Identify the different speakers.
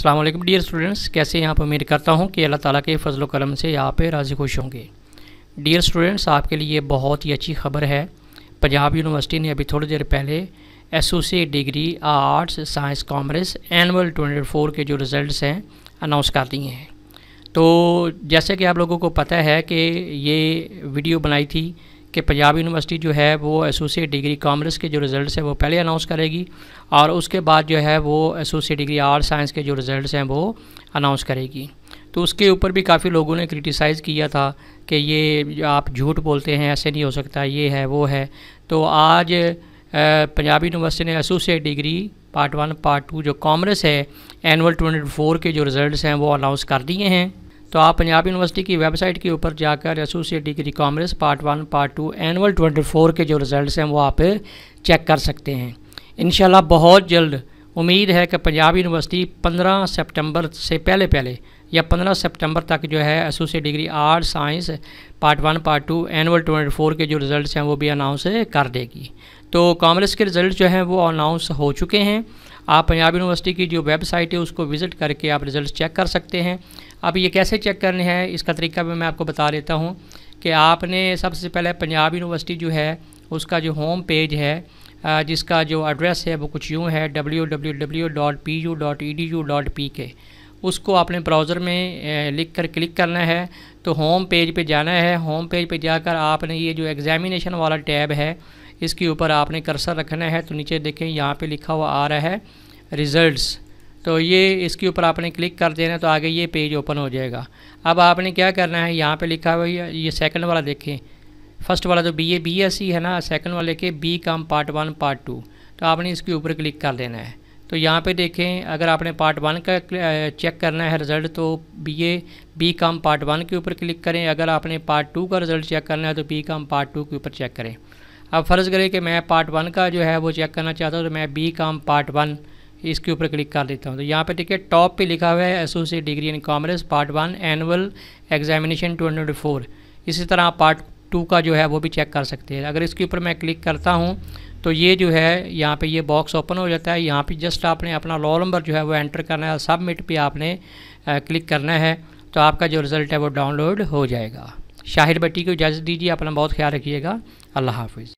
Speaker 1: अल्लाम dear students कैसे यहाँ पर उम्मीद करता हूँ कि अल्लाह ताला के फजल करम से यहाँ पे राज़ी खुश होंगे डियर स्टूडेंट्स आपके लिए बहुत ही अच्छी खबर है पंजाब यूनिवर्सिटी ने अभी थोड़ी देर पहले associate degree arts science commerce annual four के जो रिज़ल्ट हैं अनाउंस कर दिए हैं तो जैसे कि आप लोगों को पता है कि ये वीडियो बनाई थी कि पंजाब यूनिवर्सिटी जो है वो एसोसिएट डिग्री कॉमर्स के जो रिज़ल्ट हैं वो पहले अनाउंस करेगी और उसके बाद जो है वो एसोसिएट डिग्री आर्ट साइंस के जो रिज़ल्ट हैं वो अनाउंस करेगी तो उसके ऊपर भी काफ़ी लोगों ने क्रिटिसाइज़ किया था कि ये आप झूठ बोलते हैं ऐसे नहीं हो सकता ये है वो है तो आज पंजाब यूनिवर्सिटी ने associate degree part one part two जो कॉमर्स है एनअल ट्वेंटी फोर के जो रिज़ल्ट हैं वो अनाउंस कर दिए हैं तो आप पंजाब यूनिवर्सिटी की वेबसाइट के ऊपर जाकर associate degree commerce part one part two annual twenty four के जो रिज़ल्ट हैं वो आप चेक कर सकते हैं इन बहुत जल्द उम्मीद है कि पंजाब यूनिवर्सिटी 15 सितंबर से पहले पहले या 15 सितंबर तक जो है associate degree art science part one part two annual twenty four के जो रिज़ल्ट हैं वो भी अनाउंस कर देगी तो कॉमर्स के रिज़ल्ट जो हैं वो अनाउंस हो चुके हैं आप पंजाब यूनिवर्सिटी की जो वेबसाइट है उसको विज़िट करके आप रिज़ल्ट चेक कर सकते हैं अब ये कैसे चेक करने हैं इसका तरीका भी मैं आपको बता देता हूँ कि आपने सबसे पहले पंजाब यूनिवर्सिटी जो है उसका जो होम पेज है जिसका जो एड्रेस है वो कुछ यूँ है W W W dot P U dot E D U dot P K उसको आपने ब्राउज़र में लिख कर क्लिक करना है तो होम पेज पे जाना है होम पेज पे जाकर आपने ये जो एग्ज़ामिनेशन वाला टैब है इसके ऊपर आपने कर्सर रखना है तो नीचे देखें यहाँ पे लिखा हुआ आ रहा है रिज़ल्ट्स तो ये इसके ऊपर आपने क्लिक कर देना तो आगे ये पेज ओपन हो जाएगा अब आपने क्या करना है यहाँ पे लिखा हुआ ये सेकंड वाला देखें फर्स्ट वाला तो B A B S C है ना सेकंड वाले के B com part one part two तो आपने इसके ऊपर क्लिक कर देना है तो यहाँ पे देखें अगर आपने पार्ट वन का चेक करना है रिज़ल्ट तो B A B com part one के ऊपर क्लिक करें अगर आपने पार्ट टू का रिज़ल्ट चेक करना है तो बी कम पार्ट टू के ऊपर चेक करें अब फ़र्ज़ करें कि मैं पार्ट वन का जो है वो चेक करना चाहता हूँ तो मैं बी काम पार्ट वन इसके ऊपर क्लिक कर देता हूँ तो यहाँ पे देखिए टॉप पे लिखा हुआ है associate degree in commerce part one annual examination 2024 इसी तरह आप पार्ट टू का जो है वो भी चेक कर सकते हैं अगर इसके ऊपर मैं क्लिक करता हूँ तो ये जो है यहाँ पे ये बॉक्स ओपन हो जाता है यहाँ पे जस्ट आपने अपना लॉ नंबर जो है वो एंटर करना है सबमिट पे आपने आ, क्लिक करना है तो आपका जो रिज़ल्ट है वो डाउनलोड हो जाएगा शाहिर बट्टी को इजाज़त दीजिए अपना बहुत ख्याल रखिएगा अल्लाह हाफिज़